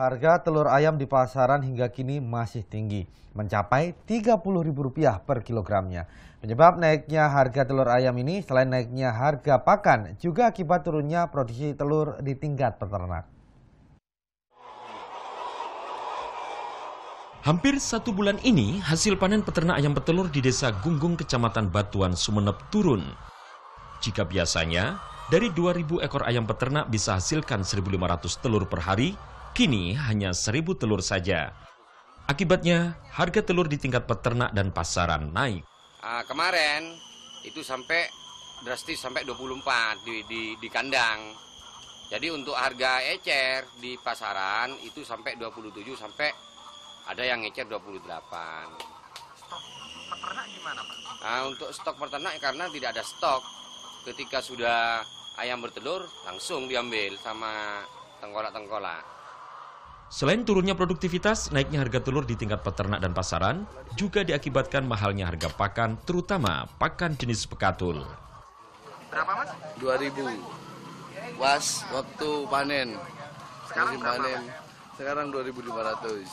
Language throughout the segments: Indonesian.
Harga telur ayam di pasaran hingga kini masih tinggi, mencapai Rp30.000 per kilogramnya. Penyebab naiknya harga telur ayam ini selain naiknya harga pakan, juga akibat turunnya produksi telur di tingkat peternak. Hampir satu bulan ini, hasil panen peternak ayam petelur di desa Gunggung, Kecamatan Batuan, Sumeneb turun. Jika biasanya, dari 2.000 ekor ayam peternak bisa hasilkan 1.500 telur per hari, Kini hanya seribu telur saja. Akibatnya, harga telur di tingkat peternak dan pasaran naik. Uh, kemarin itu sampai drastis sampai 24 di, di, di kandang. Jadi untuk harga ecer di pasaran itu sampai 27 sampai ada yang ecer 28. Stok peternak gimana, Pak? Nah, untuk stok peternak karena tidak ada stok. Ketika sudah ayam bertelur langsung diambil sama tengkolak-tengkolak. Selain turunnya produktivitas, naiknya harga telur di tingkat peternak dan pasaran juga diakibatkan mahalnya harga pakan, terutama pakan jenis pekatul. Berapa mas? 2000 Was waktu panen. Sekarang berapa, panen. Sekarang 2500.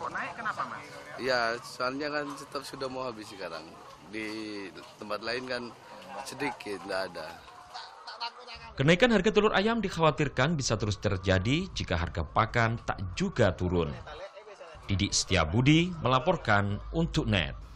Kok naik kenapa mas? Iya, soalnya kan tetap sudah mau habis sekarang. Di tempat lain kan sedikit, nggak ada. Kenaikan harga telur ayam dikhawatirkan bisa terus terjadi jika harga pakan tak juga turun. Didik Budi melaporkan untuk NET.